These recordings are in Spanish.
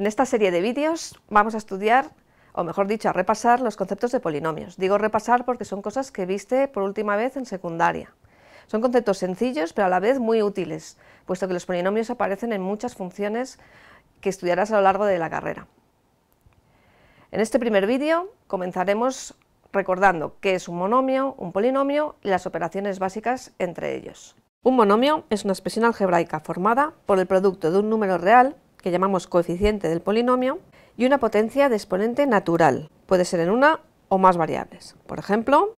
En esta serie de vídeos vamos a estudiar, o mejor dicho, a repasar los conceptos de polinomios. Digo repasar porque son cosas que viste por última vez en secundaria. Son conceptos sencillos, pero a la vez muy útiles, puesto que los polinomios aparecen en muchas funciones que estudiarás a lo largo de la carrera. En este primer vídeo comenzaremos recordando qué es un monomio, un polinomio y las operaciones básicas entre ellos. Un monomio es una expresión algebraica formada por el producto de un número real que llamamos coeficiente del polinomio, y una potencia de exponente natural, puede ser en una o más variables. Por ejemplo,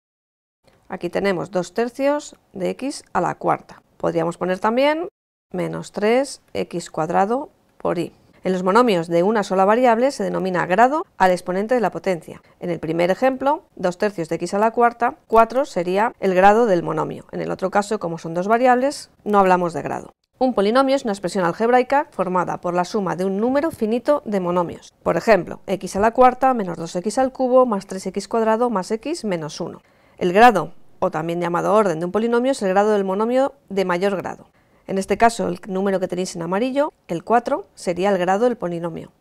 aquí tenemos 2 tercios de x a la cuarta. Podríamos poner también menos 3x cuadrado por y. En los monomios de una sola variable se denomina grado al exponente de la potencia. En el primer ejemplo, 2 tercios de x a la cuarta, 4 sería el grado del monomio. En el otro caso, como son dos variables, no hablamos de grado. Un polinomio es una expresión algebraica formada por la suma de un número finito de monomios. Por ejemplo, x a la cuarta menos 2x al cubo más 3x cuadrado más x menos 1. El grado, o también llamado orden de un polinomio, es el grado del monomio de mayor grado. En este caso, el número que tenéis en amarillo, el 4, sería el grado del polinomio.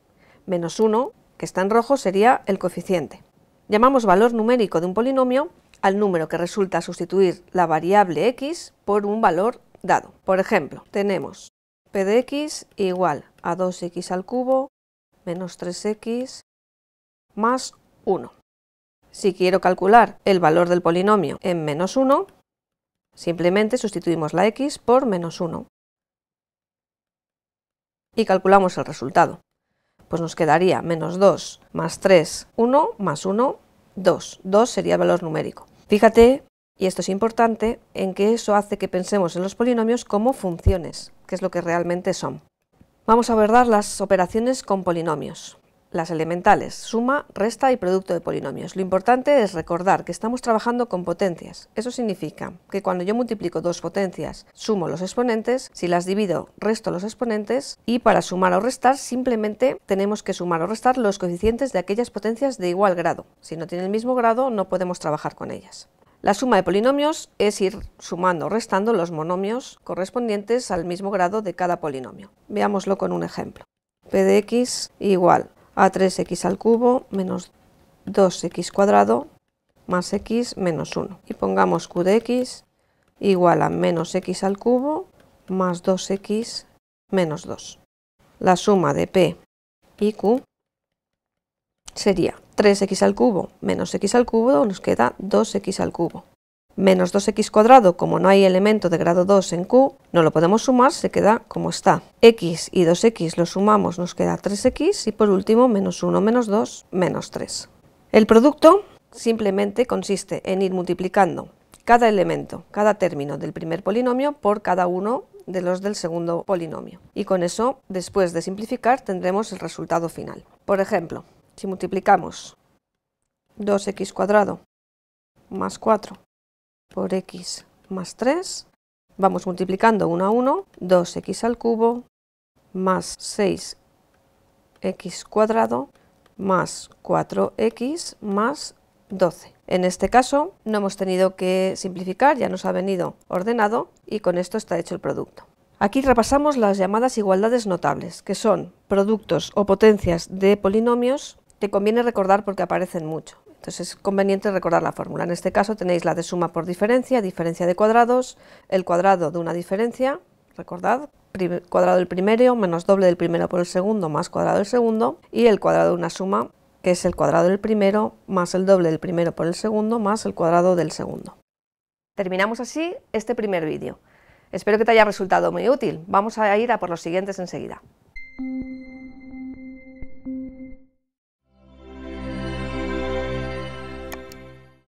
Menos 1, que está en rojo, sería el coeficiente. Llamamos valor numérico de un polinomio al número que resulta sustituir la variable x por un valor dado. Por ejemplo, tenemos p de x igual a 2x al cubo menos 3x más 1. Si quiero calcular el valor del polinomio en menos 1, simplemente sustituimos la x por menos 1 y calculamos el resultado. Pues nos quedaría menos 2 más 3, 1 más 1, 2. 2 sería el valor numérico. Fíjate y esto es importante en que eso hace que pensemos en los polinomios como funciones, que es lo que realmente son. Vamos a abordar las operaciones con polinomios, las elementales, suma, resta y producto de polinomios. Lo importante es recordar que estamos trabajando con potencias. Eso significa que cuando yo multiplico dos potencias, sumo los exponentes, si las divido, resto los exponentes y para sumar o restar simplemente tenemos que sumar o restar los coeficientes de aquellas potencias de igual grado. Si no tienen el mismo grado, no podemos trabajar con ellas. La suma de polinomios es ir sumando o restando los monomios correspondientes al mismo grado de cada polinomio. Veámoslo con un ejemplo. p de x igual a 3x al cubo menos 2x cuadrado más x menos 1. Y pongamos q de x igual a menos x al cubo más 2x menos 2. La suma de p y q sería 3x al cubo menos x al cubo, nos queda 2x al cubo. Menos 2x cuadrado, como no hay elemento de grado 2 en Q, no lo podemos sumar, se queda como está. x y 2x lo sumamos, nos queda 3x y por último menos 1 menos 2 menos 3. El producto simplemente consiste en ir multiplicando cada elemento, cada término del primer polinomio por cada uno de los del segundo polinomio. Y con eso, después de simplificar, tendremos el resultado final. Por ejemplo, si multiplicamos 2x cuadrado más 4 por x más 3, vamos multiplicando 1 a 1, 2x al cubo más 6x cuadrado más 4x más 12. En este caso no hemos tenido que simplificar, ya nos ha venido ordenado y con esto está hecho el producto. Aquí repasamos las llamadas igualdades notables, que son productos o potencias de polinomios te conviene recordar porque aparecen mucho. Entonces es conveniente recordar la fórmula. En este caso tenéis la de suma por diferencia, diferencia de cuadrados, el cuadrado de una diferencia, recordad, cuadrado del primero menos doble del primero por el segundo más cuadrado del segundo y el cuadrado de una suma que es el cuadrado del primero más el doble del primero por el segundo más el cuadrado del segundo. Terminamos así este primer vídeo. Espero que te haya resultado muy útil. Vamos a ir a por los siguientes enseguida.